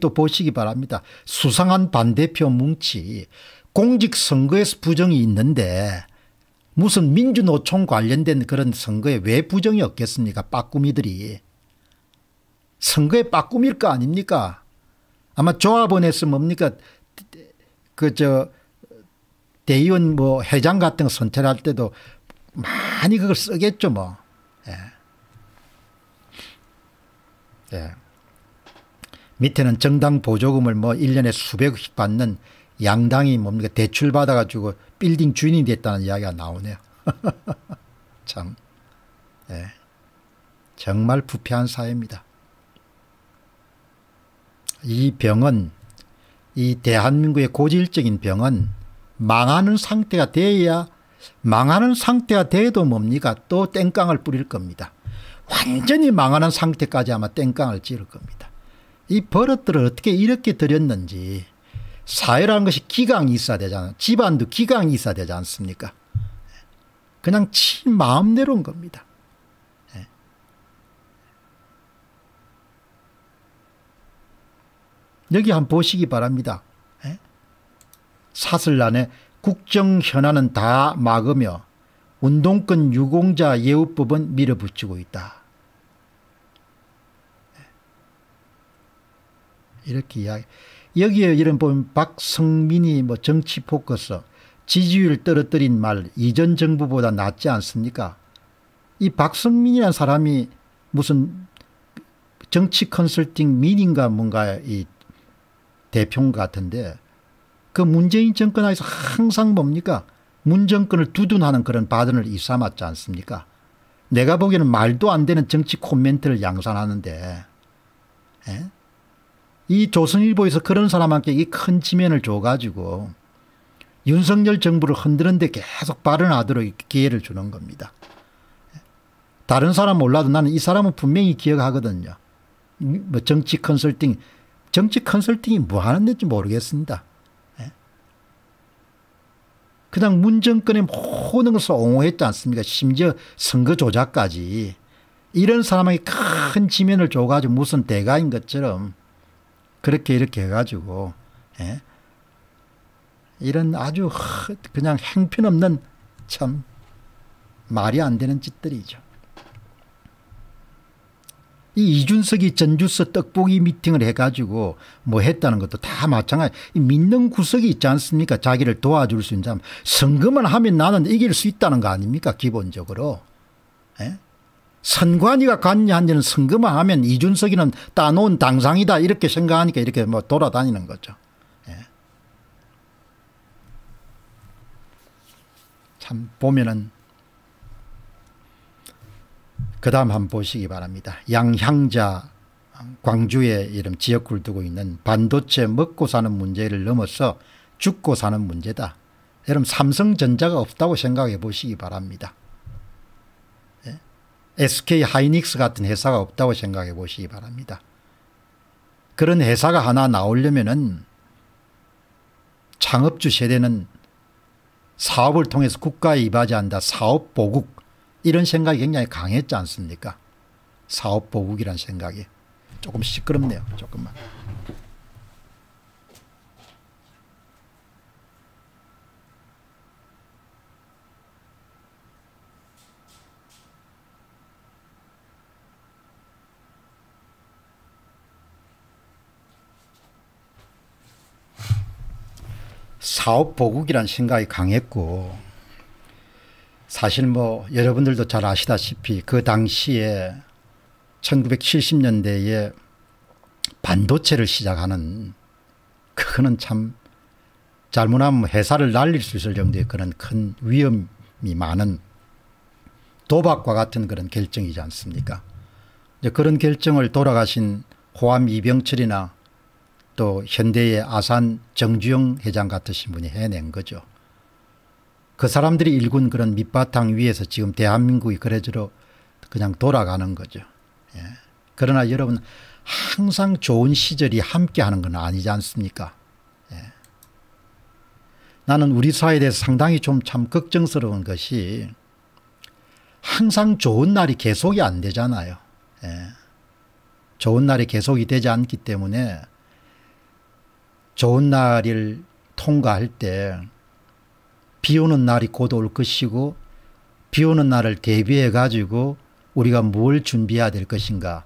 또 보시기 바랍니다. 수상한 반대표 뭉치 공직선거에서 부정이 있는데 무슨 민주노총 관련된 그런 선거에 왜 부정이 없겠습니까 빠꾸미들이. 선거에 빠꾸미일 거 아닙니까 아마 조합원에서 뭡니까 그저 대의원 뭐 회장 같은 거 선택할 때도 많이 그걸 쓰겠죠 뭐. 예. 예. 밑에는 정당 보조금을 뭐 1년에 수백씩 받는 양당이 뭡니까 대출 받아가지고 빌딩 주인이 됐다는 이야기가 나오네요. 참 예. 정말 부패한 사회입니다. 이 병은 이 대한민국의 고질적인 병은 망하는 상태가 돼야 망하는 상태가 돼도 뭡니까 또 땡깡을 뿌릴 겁니다. 완전히 망하는 상태까지 아마 땡깡을 찌를 겁니다. 이 버릇들을 어떻게 이렇게 들였는지 사회라는 것이 기강이 있어야 되잖아요. 집안도 기강이 있어야 되지 않습니까? 그냥 치 마음대로인 겁니다. 예. 여기 한번 보시기 바랍니다. 예. 사슬란에 국정 현안은 다 막으며 운동권 유공자 예우법은 밀어붙이고 있다. 이렇게 이야기. 여기에 이런 보면 박성민이 뭐 정치 포커스 지지율 떨어뜨린 말 이전 정부보다 낫지 않습니까? 이 박성민이라는 사람이 무슨 정치 컨설팅 민인가 뭔가 이 대표인 것 같은데 그 문재인 정권 에서 항상 뭡니까? 문정권을 두둔하는 그런 바든을 일삼았지 않습니까? 내가 보기에는 말도 안 되는 정치 코멘트를 양산하는데 에? 예? 이 조선일보에서 그런 사람한테 이 큰 지면을 줘가지고 윤석열 정부를 흔드는데 계속 발언하도록 기회를 주는 겁니다. 다른 사람 몰라도 나는 이 사람은 분명히 기억하거든요. 뭐 정치 컨설팅, 정치 컨설팅이 뭐 하는 데인지 모르겠습니다. 예? 그냥 문정권의 모든 것을 옹호했지 않습니까? 심지어 선거 조작까지. 이런 사람에게 큰 지면을 줘가지고 무슨 대가인 것처럼 그렇게 이렇게 해가지고 예? 이런 아주 그냥 행편없는 참 말이 안 되는 짓들이죠. 이 이준석이 전주서 떡볶이 미팅을 해가지고 뭐 했다는 것도 다 마찬가지. 믿는 구석이 있지 않습니까? 자기를 도와줄 수 있는 사람. 선거만 하면 나는 이길 수 있다는 거 아닙니까? 기본적으로. 예? 선관위가 관여한지는 선거만 하면 이준석이는 따놓은 당상이다 이렇게 생각하니까 이렇게 뭐 돌아다니는 거죠. 예. 참 보면은 그 다음 한 번 보시기 바랍니다. 양향자 광주에 이름 지역구를 두고 있는 반도체 먹고 사는 문제를 넘어서 죽고 사는 문제다. 여러분 삼성전자가 없다고 생각해 보시기 바랍니다. SK 하이닉스 같은 회사가 없다고 생각해 보시기 바랍니다. 그런 회사가 하나 나오려면은 창업주 세대는 사업을 통해서 국가에 이바지한다. 사업보국 이런 생각이 굉장히 강했지 않습니까? 사업보국이란 생각이 조금 시끄럽네요. 조금만. 사업 보국이라는 생각이 강했고 사실 뭐 여러분들도 잘 아시다시피 그 당시에 1970년대에 반도체를 시작하는 그거는 참 잘못하면 뭐 회사를 날릴 수 있을 정도의 그런 큰 위험이 많은 도박과 같은 그런 결정이지 않습니까? 이제 그런 결정을 돌아가신 호암 이병철이나 또 현대의 아산 정주영 회장 같으신 분이 해낸 거죠. 그 사람들이 일군 그런 밑바탕 위에서 지금 대한민국이 그래저러 그냥 돌아가는 거죠. 예. 그러나 여러분 항상 좋은 시절이 함께하는 건 아니지 않습니까? 예. 나는 우리 사회에 대해서 상당히 좀 참 걱정스러운 것이 항상 좋은 날이 계속이 안 되잖아요. 예. 좋은 날이 계속이 되지 않기 때문에 좋은 날을 통과할 때비 오는 날이 곧 올 것이고 비 오는 날을 대비해 가지고 우리가 뭘 준비해야 될 것인가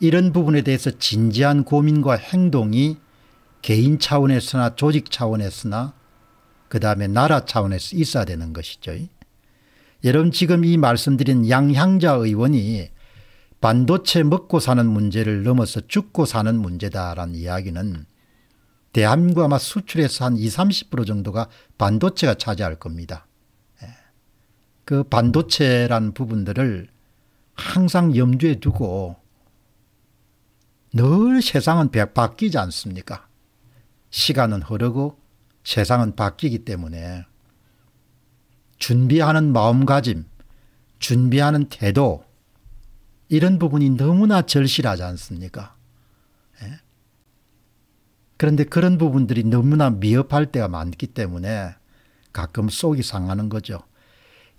이런 부분에 대해서 진지한 고민과 행동이 개인 차원에서나 조직 차원에서나 그 다음에 나라 차원에서 있어야 되는 것이죠. 여러분 지금 이 말씀드린 양향자 의원이 반도체 먹고 사는 문제를 넘어서 죽고 사는 문제다라는 이야기는 대한민국 아마 수출에서 한 20, 30% 정도가 반도체가 차지할 겁니다. 예. 그반도체라는 부분들을 항상 염두에 두고 늘 세상은 바뀌지 않습니까? 시간은 흐르고 세상은 바뀌기 때문에 준비하는 마음가짐, 준비하는 태도 이런 부분이 너무나 절실하지 않습니까? 그런데 그런 부분들이 너무나 미흡할 때가 많기 때문에 가끔 속이 상하는 거죠.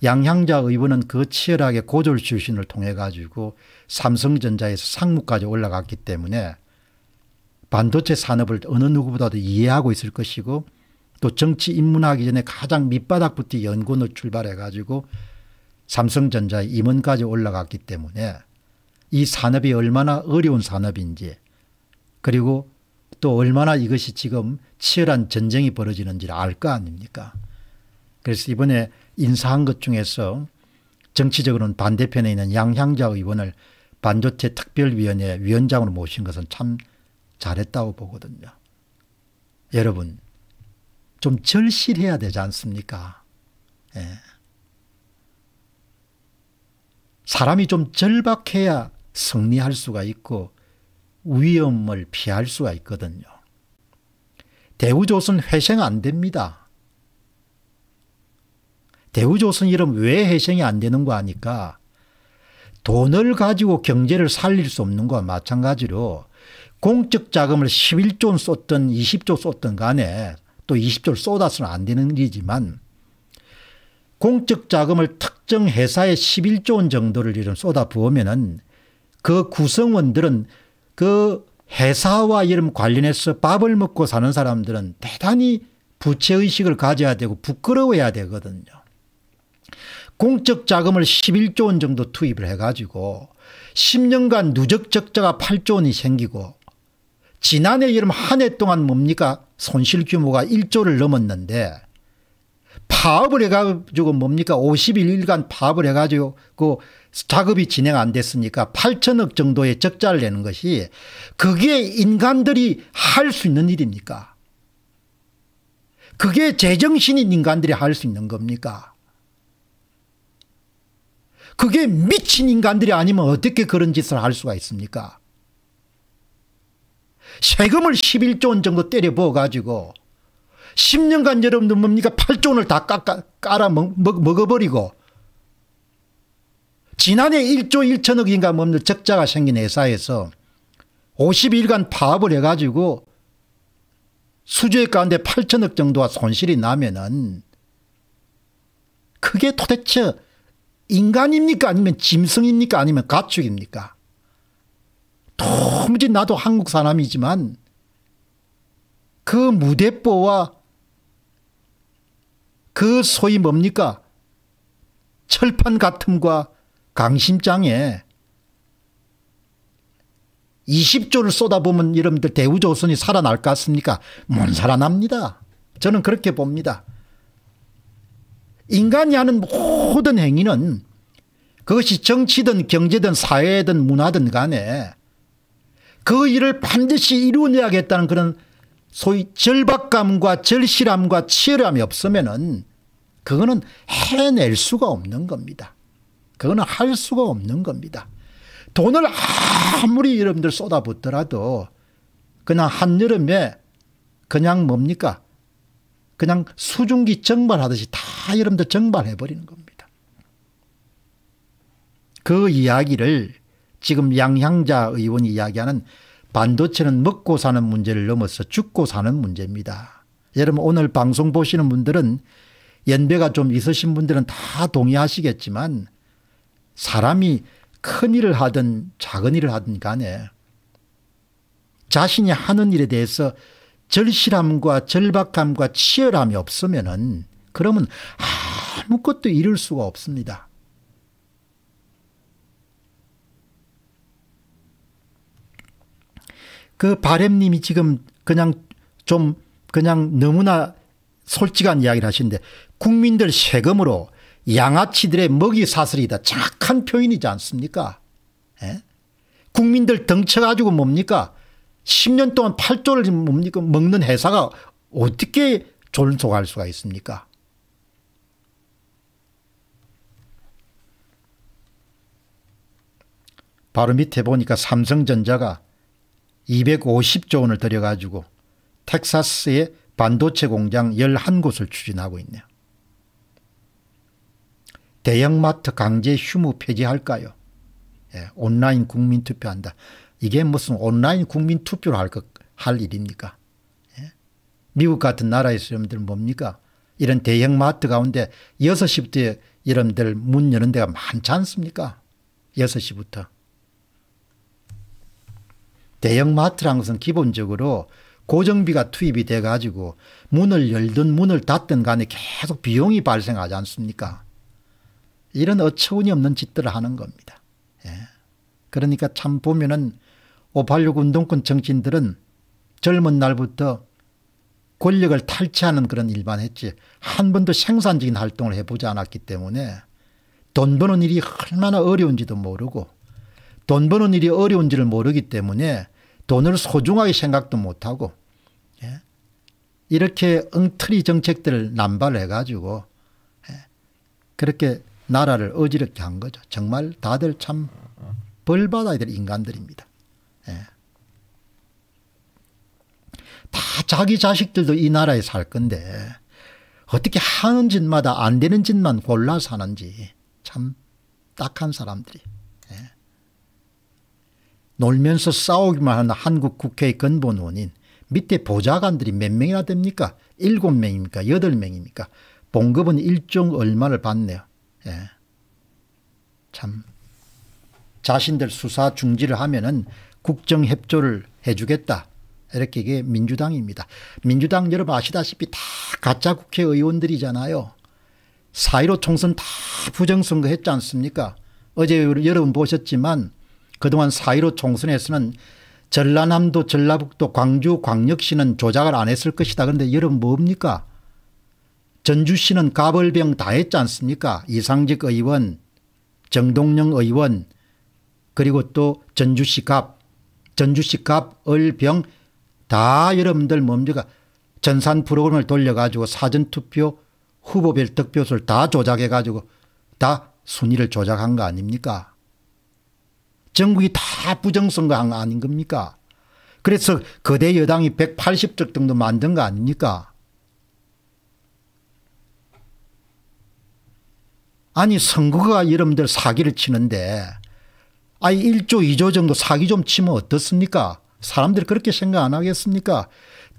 양향자 의원은 그 치열하게 고졸 출신을 통해 가지고 삼성전자에서 상무까지 올라갔기 때문에 반도체 산업을 어느 누구보다도 이해하고 있을 것이고 또 정치 입문하기 전에 가장 밑바닥부터 연구원으 출발해 가지고 삼성전자 임원까지 올라갔기 때문에 이 산업이 얼마나 어려운 산업인지 그리고 또 얼마나 이것이 지금 치열한 전쟁이 벌어지는지를 알 거 아닙니까? 그래서 이번에 인사한 것 중에서 정치적으로는 반대편에 있는 양향자 의원을 반도체 특별위원회 위원장으로 모신 것은 참 잘했다고 보거든요. 여러분 좀 절실해야 되지 않습니까? 예. 사람이 좀 절박해야 승리할 수가 있고 위험을 피할 수가 있거든요. 대우조선 회생 안 됩니다. 대우조선 이름 왜 회생이 안 되는 거 아니까 돈을 가지고 경제를 살릴 수 없는 거와 마찬가지로 공적 자금을 11조 썼던 20조 썼던 간에 또 20조를 쏟아서는 안 되는 일이지만 공적 자금을 특정 회사에 11조 원 정도를 이런 쏟아 부으면그 구성원들은 그 회사와 이름 관련해서 밥을 먹고 사는 사람들은 대단히 부채의식을 가져야 되고 부끄러워야 되거든요. 공적 자금을 11조 원 정도 투입을 해가지고 10년간 누적 적자가 8조 원이 생기고 지난해 여름 한 해 동안 뭡니까 손실 규모가 1조를 넘었는데 파업을 해가지고 뭡니까 51일간 파업을 해가지고 그 작업이 진행 안 됐으니까 8천억 정도의 적자를 내는 것이 그게 인간들이 할 수 있는 일입니까? 그게 제정신인 인간들이 할 수 있는 겁니까? 그게 미친 인간들이 아니면 어떻게 그런 짓을 할 수가 있습니까? 세금을 11조 원 정도 때려 부어가지고 10년간 여러분들 뭡니까? 8조 원을 다 깎아, 깔아 먹, 먹, 먹 어버리고 지난해 1조 1천억인가 뭡니 적자가 생긴 회사에서 50일간 파업을 해가지고 수주액 가운데 8천억 정도가 손실이 나면은 그게 도대체 인간입니까? 아니면 짐승입니까? 아니면 가축입니까? 도무지 나도 한국 사람이지만 그 무대뽀와 그 소위 뭡니까? 철판 같음과 강심장에 20조를 쏟아보면 러분들 대우조선이 살아날 것 같습니까? 못 살아납니다. 저는 그렇게 봅니다. 인간이 하는 모든 행위는 그것이 정치든 경제든 사회든 문화든 간에 그 일을 반드시 이루어내야겠다는 그런 소위 절박감과 절실함과 치열함이 없으면 은 그거는 해낼 수가 없는 겁니다. 그거는 할 수가 없는 겁니다. 돈을 아무리 여러분들 쏟아붓더라도 그냥 한여름에 그냥 뭡니까? 그냥 수증기 정발하듯이 다 여러분들 정발해버리는 겁니다. 그 이야기를 지금 양향자 의원이 이야기하는 반도체는 먹고 사는 문제를 넘어서 죽고 사는 문제입니다. 여러분 오늘 방송 보시는 분들은 연배가 좀 있으신 분들은 다 동의하시겠지만 사람이 큰 일을 하든 작은 일을 하든 간에 자신이 하는 일에 대해서 절실함과 절박함과 치열함이 없으면은 그러면 아무것도 이룰 수가 없습니다. 그 바램님이 지금 그냥 좀 그냥 너무나 솔직한 이야기를 하시는데 국민들 세금으로 양아치들의 먹이 사슬이다. 착한 표현이지 않습니까? 에? 예? 국민들 덩쳐가지고 뭡니까? 10년 동안 8조를 뭡니까? 먹는 회사가 어떻게 존속할 수가 있습니까? 바로 밑에 보니까 삼성전자가 250조 원을 들여가지고 텍사스의 반도체 공장 11곳을 추진하고 있네요. 대형마트 강제 휴무 폐지할까요? 예, 온라인 국민투표한다. 이게 무슨 온라인 국민투표를 할, 할 일입니까? 예? 미국 같은 나라에서 여러분 뭡니까? 이런 대형마트 가운데 6시부터 여러분들 문 여는 데가 많지 않습니까? 6시부터. 대형마트라는 것은 기본적으로 고정비가 투입이 돼 가지고 문을 열든 문을 닫든 간에 계속 비용이 발생하지 않습니까? 이런 어처구니 없는 짓들을 하는 겁니다. 예. 그러니까 참 보면은 586 운동권 정치인들은 젊은 날부터 권력을 탈취하는 그런 일만 했지 한 번도 생산적인 활동을 해보지 않았기 때문에 돈 버는 일이 얼마나 어려운지도 모르고 돈 버는 일이 어려운지를 모르기 때문에 돈을 소중하게 생각도 못하고 이렇게 엉터리 정책들을 남발해 가지고 예, 그렇게 나라를 어지럽게 한 거죠. 정말 다들 참 벌 받아야 될 인간들입니다. 예. 다 자기 자식들도 이 나라에 살 건데 어떻게 하는 짓마다 안 되는 짓만 골라 사는지 참 딱한 사람들이 예. 놀면서 싸우기만 하는 한국 국회의 근본 원인 밑에 보좌관들이 몇 명이나 됩니까? 일곱 명입니까? 여덟 명입니까? 봉급은 일종 얼마를 받네요. 예. 참 자신들 수사 중지를 하면은 국정 협조를 해주겠다. 이렇게 이게 민주당입니다. 민주당 여러분 아시다시피 다 가짜 국회의원들이잖아요. 4.15 총선 다 부정선거 했지 않습니까? 어제 여러분 보셨지만 그동안 4.15 총선에서는 전라남도 전라북도 광주 광역시는 조작을 안 했을 것이다. 그런데 여러분 뭡니까? 전주시는 가벌병 다 했지 않습니까? 이상직 의원 정동영 의원 그리고 또 전주시 갑 전주시 갑 을병 다 여러분들 뭡니까? 전산 프로그램을 돌려가지고 사전투표 후보별 득표수를 다 조작해가지고 다 순위를 조작한 거 아닙니까? 전국이 다 부정선거한 거 아닌 겁니까? 그래서 거대 여당이 180석 정도 만든 거 아닙니까? 아니 선거가 여러분들 사기를 치는데 아니 1조 2조 정도 사기 좀 치면 어떻습니까? 사람들이 그렇게 생각 안 하겠습니까?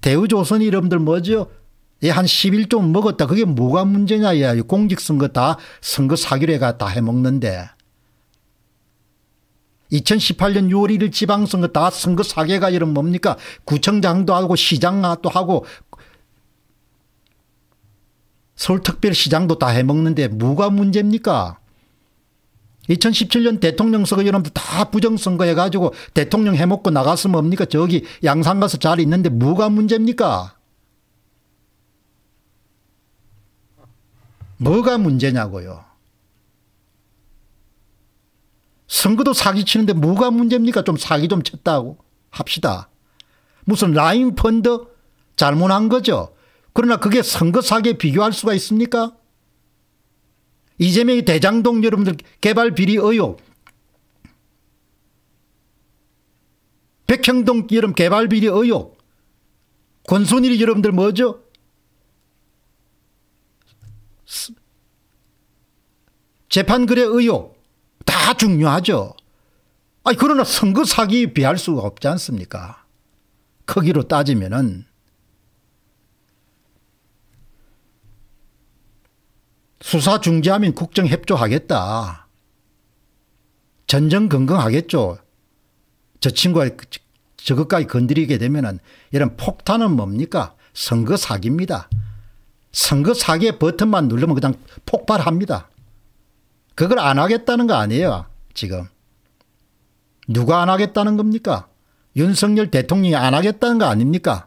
대우조선이 여러분들 뭐죠? 예, 한 11조 먹었다. 그게 뭐가 문제냐. 예, 공직선거 다 선거 사기로 해가 다 해먹는데. 2018년 6월 1일 지방선거 다 선거 사개가 이런 뭡니까 구청장도 하고 시장도 하고 서울특별시장도 다 해먹는데 뭐가 문제입니까 2017년 대통령 선거 여러분들 다 부정선거 해가지고 대통령 해먹고 나갔으면 뭡니까 저기 양산 가서 잘 있는데 뭐가 문제입니까 뭐가 문제냐고요 선거도 사기 치는데 뭐가 문제입니까? 좀 사기 좀 쳤다고 합시다. 무슨 라인 펀드 잘못한 거죠. 그러나 그게 선거 사기에 비교할 수가 있습니까? 이재명이 대장동 여러분들 개발 비리 의혹 백형동 여름 개발 비리 의혹 권순일이 여러분들 뭐죠? 재판거래 의혹 다 중요하죠. 아니, 그러나 선거 사기 비할 수가 없지 않습니까? 크기로 따지면은 수사 중지하면 국정 협조하겠다. 전전긍긍하겠죠. 저 친구가 그 저것까지 건드리게 되면은 이런 폭탄은 뭡니까? 선거 사기입니다. 선거 사기의 버튼만 누르면 그냥 폭발합니다. 그걸 안 하겠다는 거 아니에요. 지금. 누가 안 하겠다는 겁니까? 윤석열 대통령이 안 하겠다는 거 아닙니까?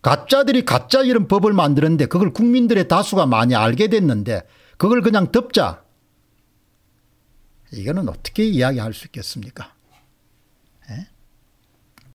가짜들이 가짜 이런 법을 만드는데 그걸 국민들의 다수가 많이 알게 됐는데 그걸 그냥 덮자. 이거는 어떻게 이야기할 수 있겠습니까?